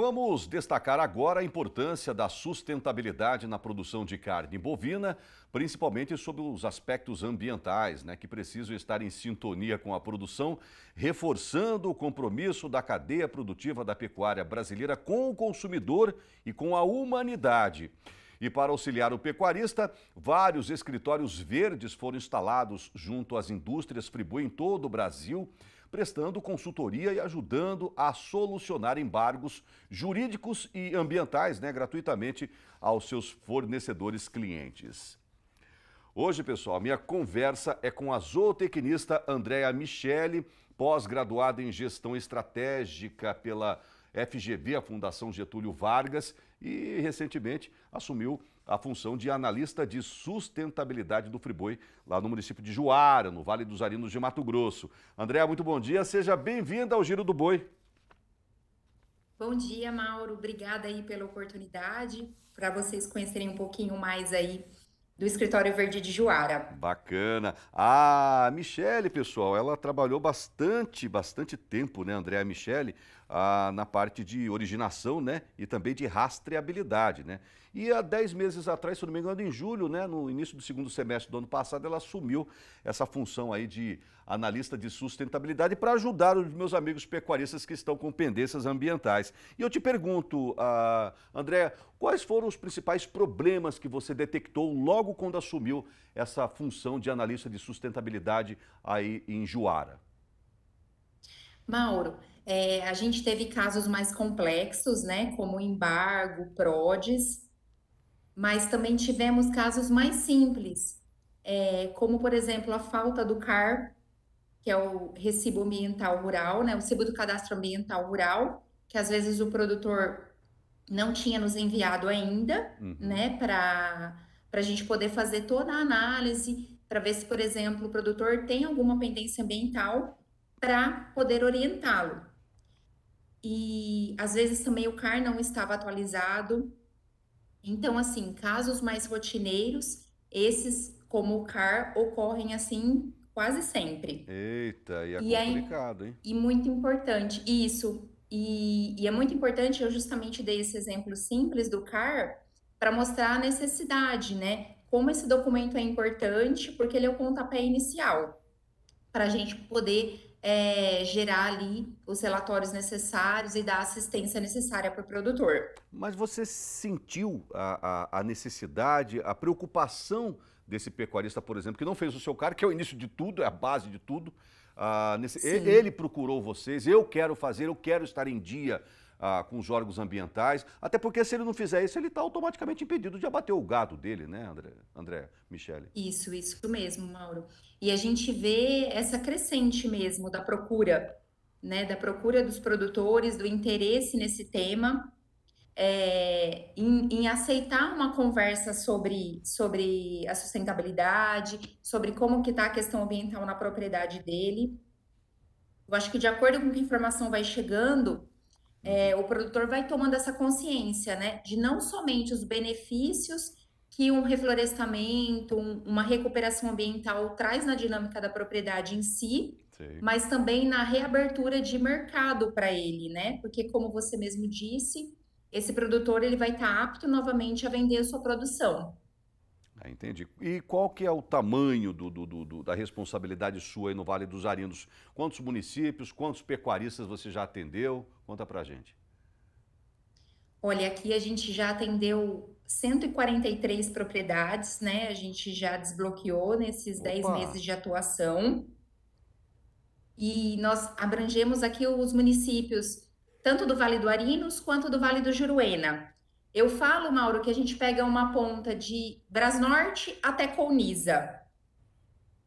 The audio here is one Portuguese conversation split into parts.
Vamos destacar agora a importância da sustentabilidade na produção de carne bovina, principalmente sobre os aspectos ambientais, né, que precisam estar em sintonia com a produção, reforçando o compromisso da cadeia produtiva da pecuária brasileira com o consumidor e com a humanidade. E para auxiliar o pecuarista, vários escritórios verdes foram instalados junto às indústrias Friboi em todo o Brasil prestando consultoria e ajudando a solucionar embargos jurídicos e ambientais né, gratuitamente aos seus fornecedores clientes. Hoje, pessoal, minha conversa é com a zootecnista Andréa Michele, pós-graduada em gestão estratégica pela FGV, a Fundação Getúlio Vargas, e recentemente assumiu a função de analista de sustentabilidade do Friboi, lá no município de Juara, no Vale dos Arinos de Mato Grosso. Andréa, muito bom dia, seja bem-vinda ao Giro do Boi. Bom dia, Mauro. Obrigada aí pela oportunidade, para vocês conhecerem um pouquinho mais aí do Escritório Verde de Juara. Bacana. A Michele, pessoal, ela trabalhou bastante, bastante tempo, né, Andréa Michele, ah, na parte de originação né, e também de rastreabilidade. Né? E há 10 meses atrás, se não me engano, em julho, né, no início do segundo semestre do ano passado, ela assumiu essa função aí de analista de sustentabilidade para ajudar os meus amigos pecuaristas que estão com pendências ambientais. E eu te pergunto, ah, André, quais foram os principais problemas que você detectou logo quando assumiu essa função de analista de sustentabilidade aí em Juara? Mauro, é, a gente teve casos mais complexos, né, como embargo, PRODES, mas também tivemos casos mais simples, é, como, por exemplo, a falta do CAR, que é o recibo ambiental rural, né, o recibo do cadastro ambiental rural, que às vezes o produtor não tinha nos enviado ainda, uhum. né, para a gente poder fazer toda a análise, para ver se, por exemplo, o produtor tem alguma pendência ambiental para poder orientá-lo e às vezes também o CAR não estava atualizado. Então, assim, casos mais rotineiros, esses como o CAR, ocorrem assim quase sempre. Eita, e é e complicado, é, hein? E muito importante, isso. E, e é muito importante, eu justamente dei esse exemplo simples do CAR para mostrar a necessidade, né? Como esse documento é importante, porque ele é o pontapé inicial para a gente poder é, gerar ali os relatórios necessários e dar a assistência necessária para o produtor. Mas você sentiu a, a, a, necessidade, a preocupação desse pecuarista, por exemplo, que não fez o seu cargo, que é o início de tudo, é a base de tudo. Ah, nesse, ele, ele procurou vocês, eu quero fazer, eu quero estar em dia ah, com os órgãos ambientais, até porque se ele não fizer isso, ele está automaticamente impedido de abater o gado dele, né, André, André Michele? Isso, isso mesmo, Mauro. E a gente vê essa crescente mesmo da procura, né, da procura dos produtores, do interesse nesse tema, é, em, em, aceitar uma conversa sobre, sobre a sustentabilidade, sobre como que está a questão ambiental na propriedade dele. Eu acho que de acordo com que a informação vai chegando, é, o produtor vai tomando essa consciência, né, de não somente os benefícios que um reflorestamento, um, uma recuperação ambiental traz na dinâmica da propriedade em si, Sim. mas também na reabertura de mercado para ele, né? Porque como você mesmo disse, esse produtor ele vai estar tá apto novamente a vender a sua produção. É, Entende? E qual que é o tamanho do, do, do, da responsabilidade sua aí no Vale dos Arinos? Quantos municípios, quantos pecuaristas você já atendeu? Conta pra gente. Olha, aqui a gente já atendeu 143 propriedades, né? A gente já desbloqueou nesses Opa. 10 meses de atuação. E nós abrangemos aqui os municípios, tanto do Vale do Arinos quanto do Vale do Juruena. Eu falo, Mauro, que a gente pega uma ponta de Brasnorte até Colniza.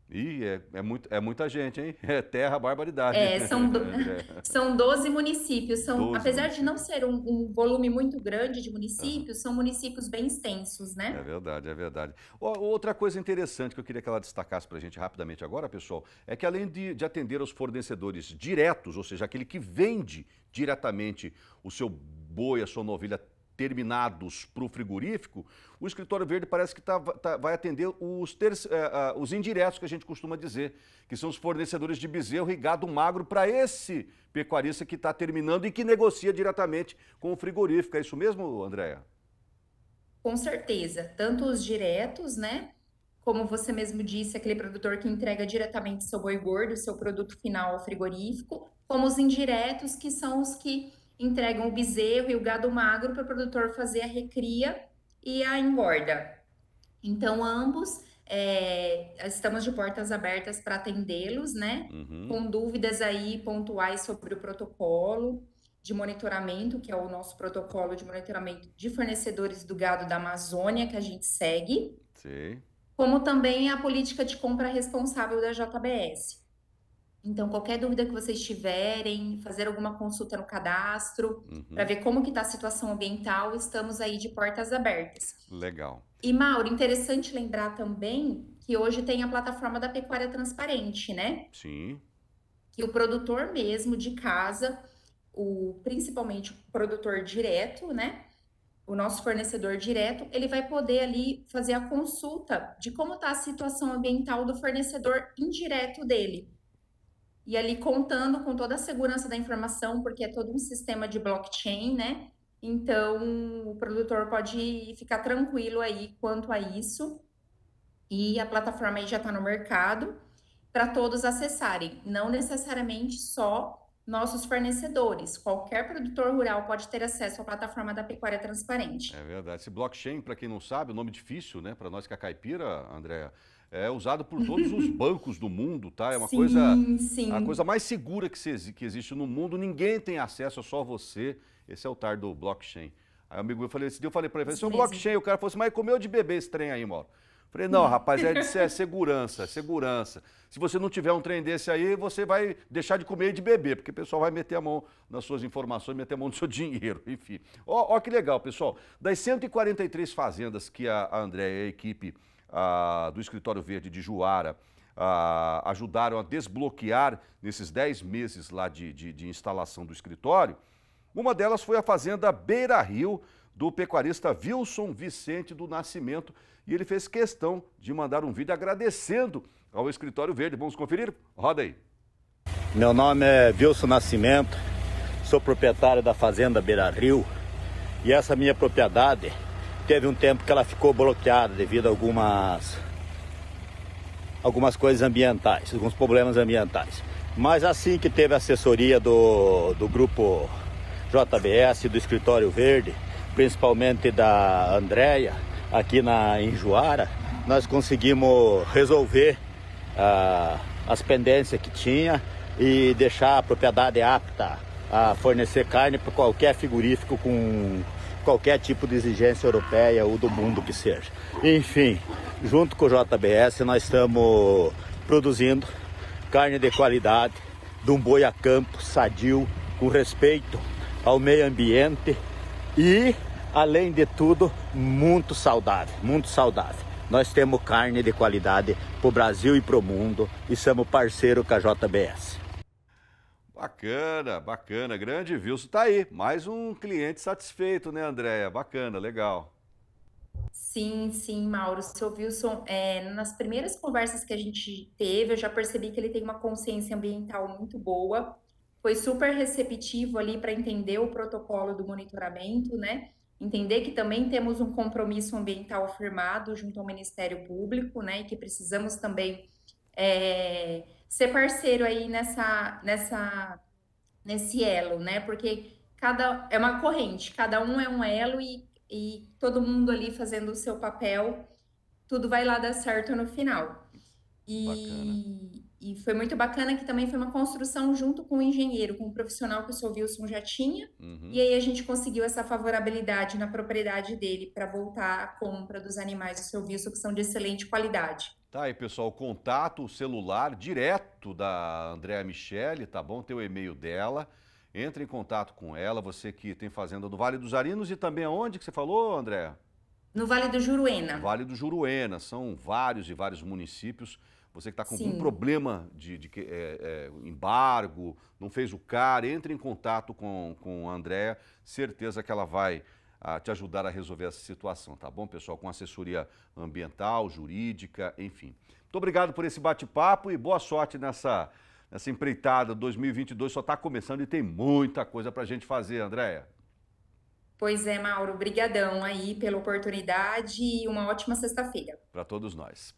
Ih, é, é, muito, é muita gente, hein? É terra, barbaridade. É, são, do... É. são 12 municípios. São, 12 apesar municípios. de não ser um, um, volume muito grande de municípios, uhum. são municípios bem extensos, né? É verdade, é verdade. Outra coisa interessante que eu queria que ela destacasse para a gente rapidamente agora, pessoal, é que além de, de atender aos fornecedores diretos, ou seja, aquele que vende diretamente o seu boi, a sua novilha terminados para o frigorífico, o escritório verde parece que tá, tá, vai atender os, terci, eh, eh, os, indiretos que a gente costuma dizer, que são os fornecedores de bezerro e gado magro para esse pecuarista que está terminando e que negocia diretamente com o frigorífico. É isso mesmo, Andréa? Com certeza. Tanto os diretos, né? Como você mesmo disse, aquele produtor que entrega diretamente seu boi gordo, seu produto final ao frigorífico, como os indiretos, que são os que entregam o bezerro e o gado magro para o produtor fazer a recria e a engorda. Então, ambos é, estamos de portas abertas para atendê-los, né? Uhum. Com dúvidas aí pontuais sobre o protocolo de monitoramento, que é o nosso protocolo de monitoramento de fornecedores do gado da Amazônia, que a gente segue. Sim. Como também a política de compra responsável da JBS. Então, qualquer dúvida que vocês tiverem, fazer alguma consulta no cadastro, uhum. para ver como que está a situação ambiental, estamos aí de portas abertas. Legal. E, Mauro, interessante lembrar também que hoje tem a plataforma da pecuária transparente, né? Sim. Que o produtor mesmo de casa, o principalmente o produtor direto, né? O nosso fornecedor direto, ele vai poder ali fazer a consulta de como está a situação ambiental do fornecedor indireto dele e ali contando com toda a segurança da informação, porque é todo um sistema de blockchain, né? Então, o produtor pode ficar tranquilo aí quanto a isso. E a plataforma aí já está no mercado para todos acessarem, não necessariamente só nossos fornecedores. Qualquer produtor rural pode ter acesso à plataforma da Pecuária Transparente. É verdade. Esse blockchain, para quem não sabe, o nome difícil, né? Para nós que é caipira, Andréa, é usado por todos os bancos do mundo, tá? É uma sim, coisa sim. a coisa mais segura que, se, que existe no mundo. Ninguém tem acesso, é só você. Esse é o tar do blockchain. Aí amigo, eu falei, esse dia eu falei para ele, se isso é um blockchain. O cara falou assim, mas comeu de bebê esse trem aí, Mauro. Falei, não, rapaz, é, é segurança, é segurança. Se você não tiver um trem desse aí, você vai deixar de comer e de beber, porque o pessoal vai meter a mão nas suas informações, meter a mão no seu dinheiro, enfim. Ó, ó que legal, pessoal. Das 143 fazendas que a, a Andréia e a equipe ah, do Escritório Verde de Juara ah, ajudaram a desbloquear nesses 10 meses lá de, de, de instalação do escritório. Uma delas foi a fazenda Beira Rio, do pecuarista Wilson Vicente do Nascimento. E ele fez questão de mandar um vídeo agradecendo ao Escritório Verde. Vamos conferir? Roda aí. Meu nome é Wilson Nascimento, sou proprietário da Fazenda Beira Rio e essa minha propriedade Teve um tempo que ela ficou bloqueada devido a algumas, algumas coisas ambientais, alguns problemas ambientais. Mas assim que teve a assessoria do, do grupo JBS, do Escritório Verde, principalmente da Andréia, aqui na Enjoara, nós conseguimos resolver ah, as pendências que tinha e deixar a propriedade apta a fornecer carne para qualquer figurífico com qualquer tipo de exigência europeia ou do mundo que seja. Enfim, junto com o JBS, nós estamos produzindo carne de qualidade, de um boi a campo, sadio, com respeito ao meio ambiente e, além de tudo, muito saudável, muito saudável. Nós temos carne de qualidade para o Brasil e para o mundo e somos parceiro com a JBS. Bacana, bacana. Grande Wilson. Tá aí, mais um cliente satisfeito, né, Andréia? Bacana, legal. Sim, sim, Mauro. Seu Wilson, é, nas primeiras conversas que a gente teve, eu já percebi que ele tem uma consciência ambiental muito boa. Foi super receptivo ali para entender o protocolo do monitoramento, né? Entender que também temos um compromisso ambiental firmado junto ao Ministério Público, né? E que precisamos também é, ser parceiro aí nessa, nessa, nesse elo, né? Porque cada é uma corrente, cada um é um elo e, e todo mundo ali fazendo o seu papel, tudo vai lá dar certo no final. E, e, foi muito bacana que também foi uma construção junto com o engenheiro, com o profissional que o seu Wilson já tinha. Uhum. E aí a gente conseguiu essa favorabilidade na propriedade dele para voltar à compra dos animais do seu Wilson, que são de excelente qualidade. Tá aí, pessoal, contato, o celular direto da Andréa Michele, tá bom? Tem o e-mail dela. Entre em contato com ela, você que tem fazenda no Vale dos Arinos e também aonde que você falou, Andréa? No Vale do Juruena. Vale do Juruena, são vários e vários municípios. Você que está com Sim. algum problema de, de é, é, embargo, não fez o CAR, entre em contato com, com a Andréa, certeza que ela vai a te ajudar a resolver essa situação, tá bom, pessoal? Com assessoria ambiental, jurídica, enfim. Muito obrigado por esse bate-papo e boa sorte nessa, nessa empreitada 2022. Só está começando e tem muita coisa para a gente fazer, Andréia. Pois é, Mauro, brigadão aí pela oportunidade e uma ótima sexta-feira. Para todos nós.